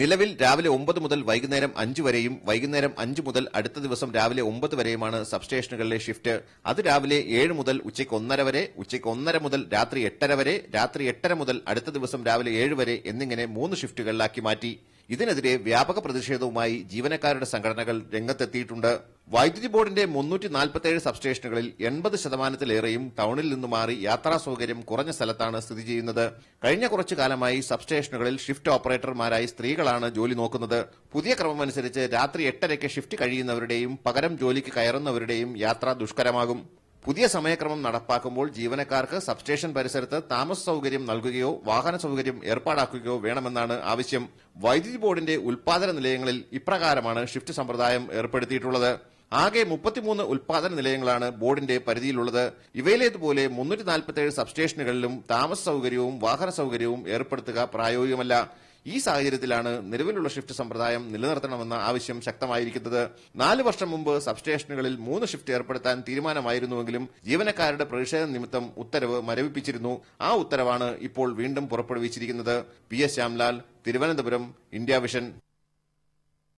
നിലവിൽ രാവിലെ ഒമ്പത് മുതൽ വൈകുന്നേരം അഞ്ചു വരെയും വൈകുന്നേരം അഞ്ചു മുതൽ അടുത്ത ദിവസം രാവിലെ ഒമ്പത് വരെയുമാണ് സബ്സ്റ്റേഷനുകളിലെ ഷിഫ്റ്റ് അത് രാവിലെ ഏഴ് മുതൽ ഉച്ചയ്ക്ക് ഒന്നര വരെ ഉച്ചയ്ക്ക് ഒന്നര മുതൽ രാത്രി എട്ടര വരെ രാത്രി എട്ടര മുതൽ അടുത്ത ദിവസം രാവിലെ ഏഴ് വരെ എന്നിങ്ങനെ മൂന്ന് ഷിഫ്റ്റുകളിലാക്കി മാറ്റി ഇതിനെതിരെ വ്യാപക പ്രതിഷേധവുമായി ജീവനക്കാരുടെ സംഘടനകൾ രംഗത്തെത്തിയിട്ടുണ്ട് വൈദ്യുതി ബോർഡിന്റെ മുന്നൂറ്റി നാൽപ്പത്തിയേഴ് സബ്സ്റ്റേഷനുകളിൽ എൺപത് ശതമാനത്തിലേറെയും ടൌണിൽ നിന്ന് മാറി യാത്രാ സൗകര്യം കുറഞ്ഞ സ്ഥലത്താണ് സ്ഥിതി ചെയ്യുന്നത് കഴിഞ്ഞ കുറച്ചു കാലമായി സബ്സ്റ്റേഷനുകളിൽ ഷിഫ്റ്റ് ഓപ്പറേറ്റർമാരായി സ്ത്രീകളാണ് ജോലി നോക്കുന്നത് പുതിയ ക്രമമനുസരിച്ച് രാത്രി എട്ടരയ്ക്ക് ഷിഫ്റ്റ് കഴിയുന്നവരുടെയും പകരം ജോലിക്ക് കയറുന്നവരുടെയും യാത്ര ദുഷ്കരമാകും പുതിയ സമയക്രമം നടപ്പാക്കുമ്പോൾ ജീവനക്കാർക്ക് സബ്സ്റ്റേഷൻ പരിസരത്ത് താമസ സൌകര്യം നൽകുകയോ വാഹന സൌകര്യം ഏർപ്പാടാക്കുകയോ വേണമെന്നാണ് ആവശ്യം വൈദ്യുതി ബോർഡിന്റെ ഉൽപാദന നിലയങ്ങളിൽ ഇപ്രകാരമാണ് ഷിഫ്റ്റ് സമ്പ്രദായം ഏർപ്പെടുത്തിയിട്ടുള്ളത് ആകെ മുപ്പത്തിമൂന്ന് ഉൽപാദന നിലയങ്ങളാണ് ബോർഡിന്റെ പരിധിയിലുള്ളത് ഇവയിലേതുപോലെ മുന്നൂറ്റി നാൽപ്പത്തിയേഴ് സബ്സ്റ്റേഷനുകളിലും താമസ സൌകര്യവും വാഹന സൗകര്യവും ഏർപ്പെടുത്തുക പ്രായോഗികമല്ല ഈ സാഹചര്യത്തിലാണ് നിലവിലുള്ള ഷിഫ്റ്റ് സമ്പ്രദായം നിലനിർത്തണമെന്ന ആവശ്യം ശക്തമായിരിക്കുന്നത് നാല് വർഷം മുമ്പ് സബ്സ്റ്റേഷനുകളിൽ മൂന്ന് ഷിഫ്റ്റ് ഏർപ്പെടുത്താൻ തീരുമാനമായിരുന്നുവെങ്കിലും ജീവനക്കാരുടെ പ്രതിഷേധ നിമിത്തം ഉത്തരവ് മരവിപ്പിച്ചിരുന്നു ആ ഉത്തരവാണ് ഇപ്പോൾ വീണ്ടും പുറപ്പെടുവിച്ചിരിക്കുന്നത് P S Shyamlal Thiruvananthapuram India vision